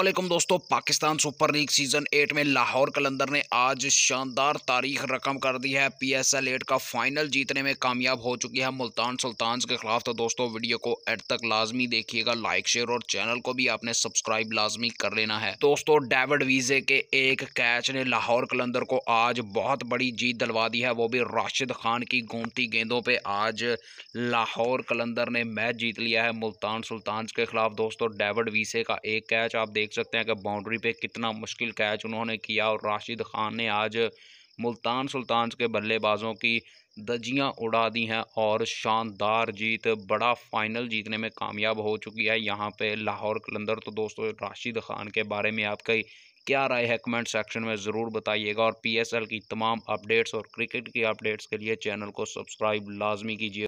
असलम दोस्तों Pakistan super league season eight में लाहौर कलंदर ने आज शानदार तारीख रकम कर दी है पी एस एल एट का फाइनल जीतने में कामयाब हो चुकी है मुल्तान सुल्तान के खिलाफ तो दोस्तों वीडियो को एड तक लाजमी देखिएगा लाइक शेयर और चैनल को भी आपने सब्सक्राइब लाजमी कर लेना है दोस्तों डेविड वीजे के एक कैच ने लाहौर कलंदर को आज बहुत बड़ी जीत दिलवा दी है वो भी राशिद खान की घूमती गेंदों पर आज लाहौर कलंदर ने मैच जीत लिया है मुल्तान सुल्तान के खिलाफ दोस्तों डेविड वीजे का एक कैच आप देख देख सकते हैं कि बाउंड्री पे कितना मुश्किल कैच उन्होंने किया और राशिद खान ने आज मुल्तान सुल्तान के बल्लेबाजों की दजियां उड़ा दी हैं और शानदार जीत बड़ा फाइनल जीतने में कामयाब हो चुकी है यहाँ पे लाहौर कलंदर तो दोस्तों राशिद खान के बारे में आपकी क्या राय है कमेंट सेक्शन में ज़रूर बताइएगा और पीएसएल की तमाम अपडेट्स और क्रिकेट की अपडेट्स के लिए चैनल को सब्सक्राइब लाजमी कीजिए